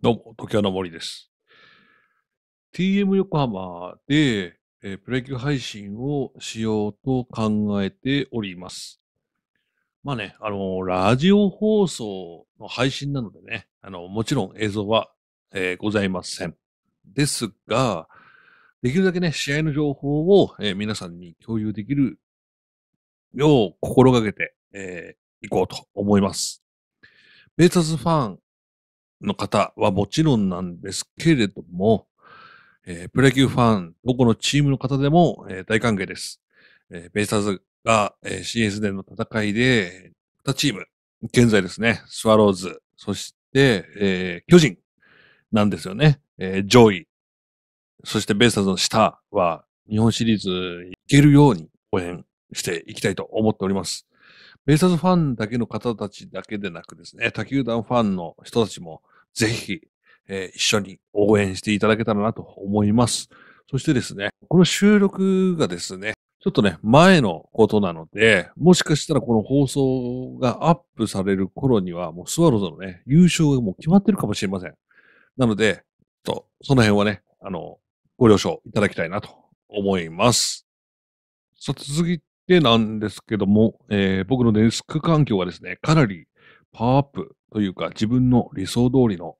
どうも、時京の森です。TM 横浜で、えー、プロ野球配信をしようと考えております。まあね、あのー、ラジオ放送の配信なのでね、あのー、もちろん映像は、えー、ございません。ですが、できるだけね、試合の情報を、え皆さんに共有できるよう心がけて、えー、いこうと思います。ベータズファンの方はもちろんなんですけれども、えー、プロ野球ファン、どこのチームの方でも、えー、大歓迎です。えー、ベイスターズが、えー、CS での戦いで、2チーム、現在ですね、スワローズ、そして、えー、巨人なんですよね。えー、上位、そしてベイスターズの下は、日本シリーズ行けるように応援していきたいと思っております。ベイスターズファンだけの方たちだけでなくですね、他球団ファンの人たちも、ぜひ、えー、一緒に応援していただけたらなと思います。そしてですね、この収録がですね、ちょっとね、前のことなので、もしかしたらこの放送がアップされる頃には、もうスワローズのね、優勝がもう決まってるかもしれません。なので、ちょっと、その辺はね、あの、ご了承いただきたいなと思います。さあ、続いてなんですけども、えー、僕のデスク環境はですね、かなりパワーアップというか、自分の理想通りの、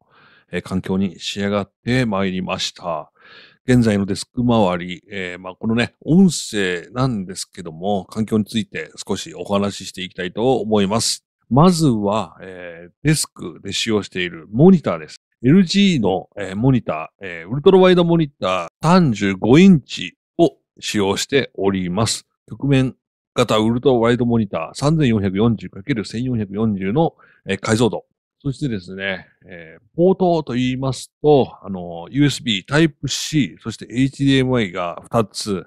環境に仕上がってまいりました。現在のデスク周り、えー、まあ、このね、音声なんですけども、環境について少しお話ししていきたいと思います。まずは、えー、デスクで使用しているモニターです。LG の、えー、モニター、えー、ウルトラワイドモニター35インチを使用しております。局面型ウルトワイドモニター 3440×1440 の、解像度。そしてですね、えー、ポートと言いますと、あの、USB Type-C、そして HDMI が2つ、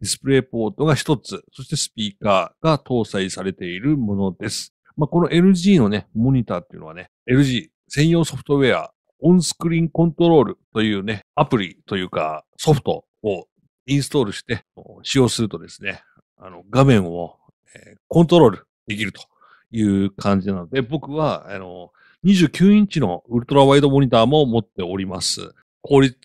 ディスプレイポートが1つ、そしてスピーカーが搭載されているものです。まあ、この LG のね、モニターっていうのはね、LG 専用ソフトウェア、オンスクリーンコントロールというね、アプリというかソフトをインストールして使用するとですね、あの、画面を、えー、コントロールできるという感じなので、僕は、あの、29インチのウルトラワイドモニターも持っております。効率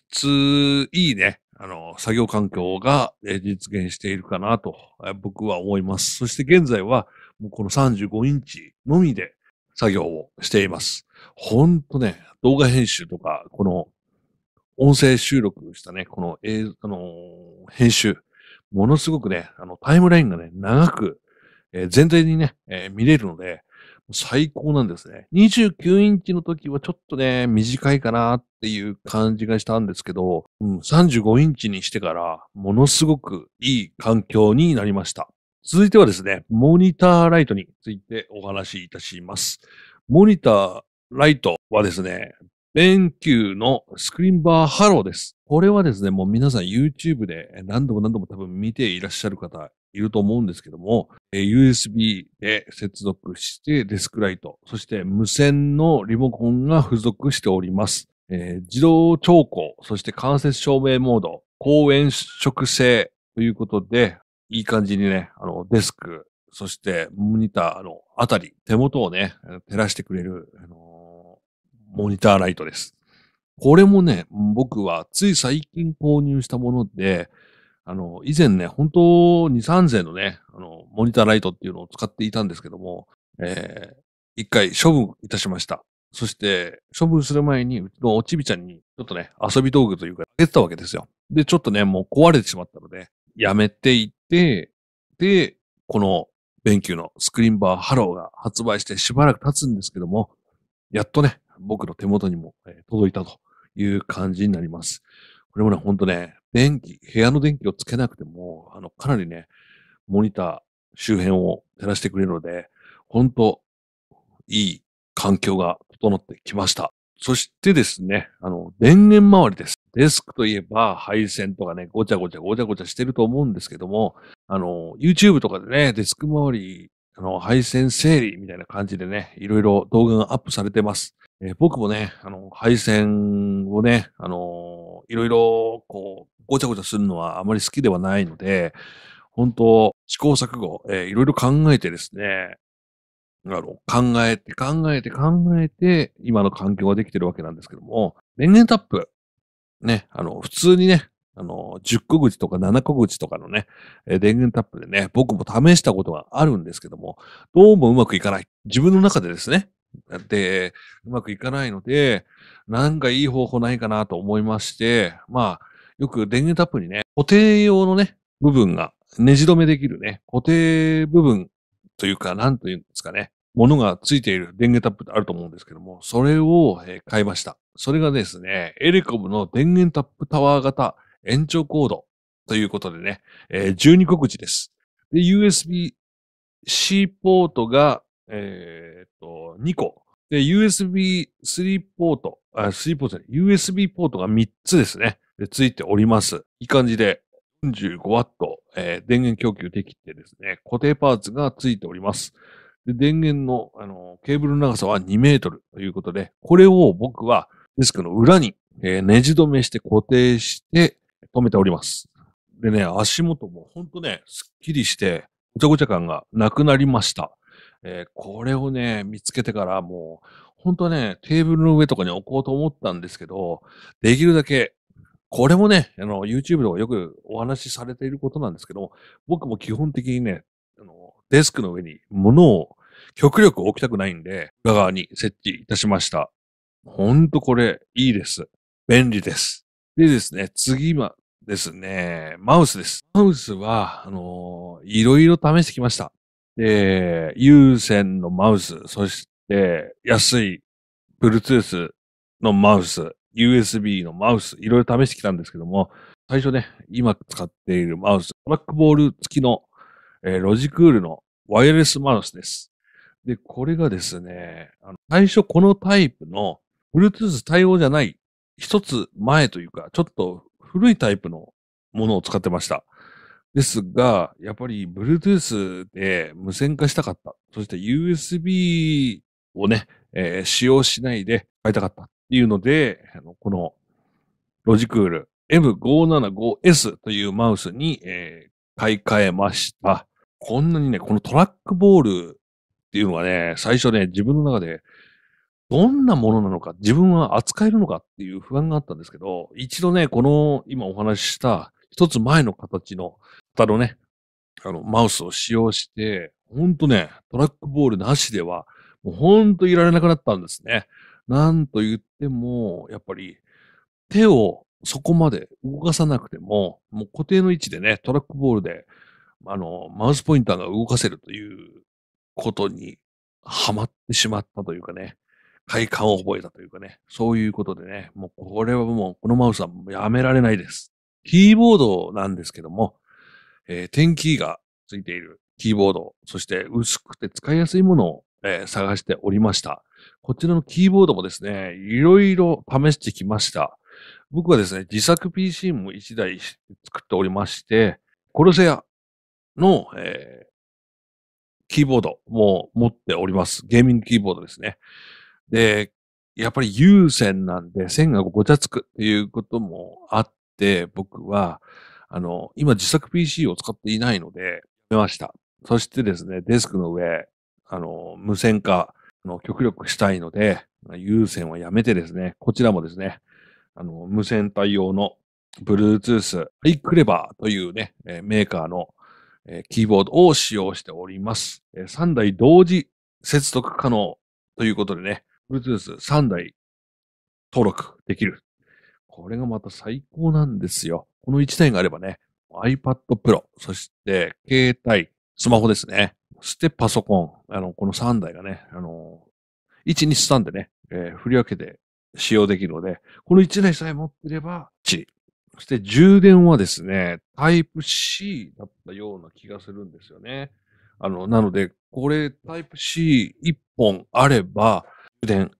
いいね、あの、作業環境が実現しているかなと、僕は思います。そして現在は、もうこの35インチのみで作業をしています。ほんとね、動画編集とか、この音声収録したね、この、えあのー、編集ものすごくね、あの、タイムラインがね、長く、えー、全体にね、えー、見れるので、最高なんですね。29インチの時はちょっとね、短いかなっていう感じがしたんですけど、うん、35インチにしてから、ものすごくいい環境になりました。続いてはですね、モニターライトについてお話しいたします。モニターライトはですね、連休のスクリーンバーハローです。これはですね、もう皆さん YouTube で何度も何度も多分見ていらっしゃる方いると思うんですけども、USB で接続してデスクライト、そして無線のリモコンが付属しております。えー、自動調光、そして間接照明モード、高遠色性ということで、いい感じにね、あの、デスク、そしてモニターのあたり、手元をね、照らしてくれる、あのモニターライトです。これもね、僕はつい最近購入したもので、あの、以前ね、本当2、3000のね、あの、モニターライトっていうのを使っていたんですけども、えー、一回処分いたしました。そして、処分する前に、うちのおちびちゃんに、ちょっとね、遊び道具というか、あげてたわけですよ。で、ちょっとね、もう壊れてしまったので、やめていって、で、この、b 球のスクリーンバーハローが発売してしばらく経つんですけども、やっとね、僕の手元にも、え届いたという感じになります。これもね、ほんとね、電気、部屋の電気をつけなくても、あの、かなりね、モニター周辺を照らしてくれるので、ほんと、いい環境が整ってきました。そしてですね、あの、電源周りです。デスクといえば配線とかね、ごちゃごちゃごちゃごちゃしてると思うんですけども、あの、YouTube とかでね、デスク周りあの配線整理みたいな感じでね、いろいろ動画がアップされてます。えー、僕もね、あの、配線をね、あのー、いろいろ、こう、ごちゃごちゃするのはあまり好きではないので、本当試行錯誤、えー、いろいろ考えてですね、あの、考えて考えて考えて、今の環境ができてるわけなんですけども、電源タップ、ね、あの、普通にね、あの、10個口とか7個口とかのね、電源タップでね、僕も試したことがあるんですけども、どうもうまくいかない。自分の中でですね。で、うまくいかないので、なんかいい方法ないかなと思いまして、まあ、よく電源タップにね、固定用のね、部分が、ねじ止めできるね、固定部分というか、なんというんですかね、ものがついている電源タップってあると思うんですけども、それを買いました。それがですね、エレコムの電源タップタワー型延長コードということでね、えー、12個口です。で、USB-C ポートが、えー、っと、2個。で、USB3 ポート、あ、3ポート USB ポートが3つですね。で、ついております。いい感じで、45W、えー、電源供給できてですね、固定パーツがついております。で、電源の、あの、ケーブルの長さは2メートルということで、これを僕はデスクの裏に、えー、ネジ止めして固定して、止めております。でね、足元もほんとね、すっきりして、ごちゃごちゃ感がなくなりました。えー、これをね、見つけてからもう、本当はね、テーブルの上とかに置こうと思ったんですけど、できるだけ、これもね、あの、YouTube とかよくお話しされていることなんですけど、僕も基本的にね、あの、デスクの上に物を極力置きたくないんで、裏側に設置いたしました。ほんとこれ、いいです。便利です。でですね、次は、ですね、マウスです。マウスは、あのー、いろいろ試してきました。で、有線のマウス、そして、安い、Bluetooth のマウス、USB のマウス、いろいろ試してきたんですけども、最初ね、今使っているマウス、トラックボール付きの、えー、ロジクールのワイヤレスマウスです。で、これがですね、あの最初このタイプの Bluetooth 対応じゃない、一つ前というか、ちょっと古いタイプのものを使ってました。ですが、やっぱり Bluetooth で無線化したかった。そして USB をね、えー、使用しないで買いたかったっていうので、あのこのロジクール M575S というマウスに、えー、買い替えました。こんなにね、このトラックボールっていうのはね、最初ね、自分の中でどんなものなのか、自分は扱えるのかっていう不安があったんですけど、一度ね、この今お話しした一つ前の形の型のね、あの、マウスを使用して、ほんとね、トラックボールなしでは、もうほんといられなくなったんですね。なんと言っても、やっぱり手をそこまで動かさなくても、もう固定の位置でね、トラックボールで、あの、マウスポインターが動かせるということにハマってしまったというかね。快感を覚えたというかね、そういうことでね、もうこれはもうこのマウスはやめられないです。キーボードなんですけども、えー、点キーがついているキーボード、そして薄くて使いやすいものを、えー、探しておりました。こちらのキーボードもですね、いろいろ試してきました。僕はですね、自作 PC も1台作っておりまして、コルセアの、えー、キーボードも持っております。ゲーミングキーボードですね。で、やっぱり優先なんで線がごちゃつくっていうこともあって、僕は、あの、今自作 PC を使っていないので、やめました。そしてですね、デスクの上、あの、無線化の極力したいので、優先はやめてですね、こちらもですね、あの、無線対応の Bluetooth iClever というね、メーカーのキーボードを使用しております。3台同時接続可能ということでね、Bluetooth3 台登録できる。これがまた最高なんですよ。この1台があればね、iPad Pro、そして携帯、スマホですね。そしてパソコン。あの、この3台がね、あの、1、2、3でね、えー、振り分けて使用できるので、この1台さえ持ってれば、1。そして充電はですね、タイプ C だったような気がするんですよね。あの、なので、これタイプ C1 本あれば、電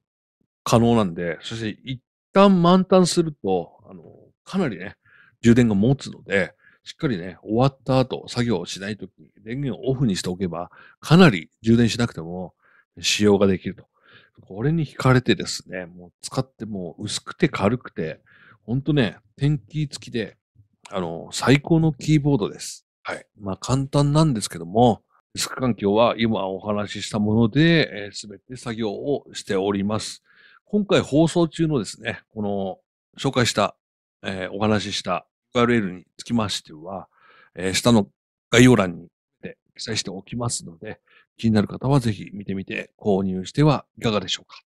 可能なんで、そして一旦満タンすると、あの、かなりね、充電が持つので、しっかりね、終わった後、作業をしないときに電源をオフにしておけば、かなり充電しなくても使用ができると。これに惹かれてですね、もう使ってもう薄くて軽くて、ほんとね、天気付きで、あの、最高のキーボードです。はい。まあ簡単なんですけども、ディスク環境は今お話ししたもので、す、え、べ、て作業をしております。今回放送中のですね、この紹介した、えー、お話しした URL につきましては、えー、下の概要欄に記載しておきますので、気になる方はぜひ見てみて購入してはいかがでしょうか。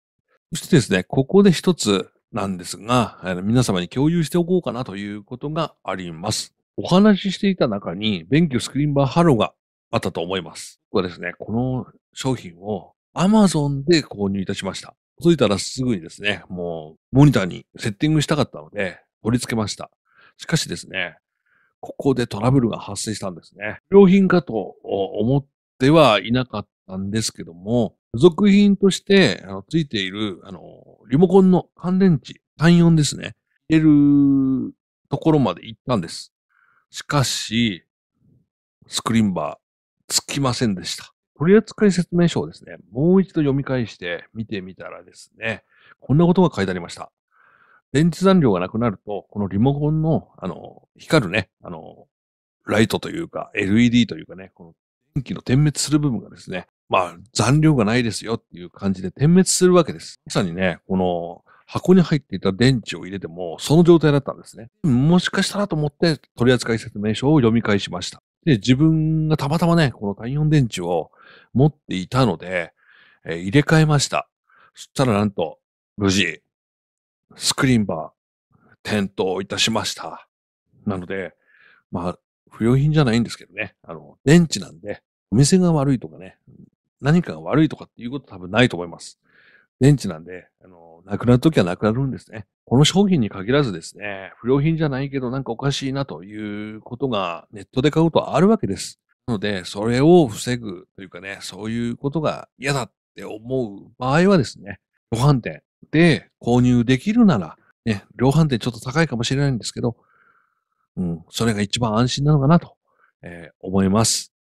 そしてですね、ここで一つなんですが、えー、皆様に共有しておこうかなということがあります。お話ししていた中に、勉強スクリーンバーハロがあったと思います。僕はですね、この商品を Amazon で購入いたしました。気いたらすぐにですね、もうモニターにセッティングしたかったので、取り付けました。しかしですね、ここでトラブルが発生したんですね。良品かと思ってはいなかったんですけども、付属品としてあのついているあのリモコンの乾電池3、4ですね、入れるところまで行ったんです。しかし、スクリーンバー、つきませんでした。取扱説明書をですね、もう一度読み返して見てみたらですね、こんなことが書いてありました。電池残量がなくなると、このリモコンの、あの、光るね、あの、ライトというか、LED というかね、この電気の点滅する部分がですね、まあ、残量がないですよっていう感じで点滅するわけです。まさにね、この箱に入っていた電池を入れても、その状態だったんですね。もしかしたらと思って、取扱説明書を読み返しました。で、自分がたまたまね、この太陽電池を持っていたので、えー、入れ替えました。そしたらなんと、無事、スクリーンバー、点灯いたしました。なので、まあ、不良品じゃないんですけどね。あの、電池なんで、お店が悪いとかね、何かが悪いとかっていうこと多分ないと思います。電池なんで、あの、なくなるときはなくなるんですね。この商品に限らずですね、不良品じゃないけどなんかおかしいなということがネットで買うとあるわけです。なので、それを防ぐというかね、そういうことが嫌だって思う場合はですね、量販店で購入できるなら、ね、量販店ちょっと高いかもしれないんですけど、うん、それが一番安心なのかなと、えー、思います。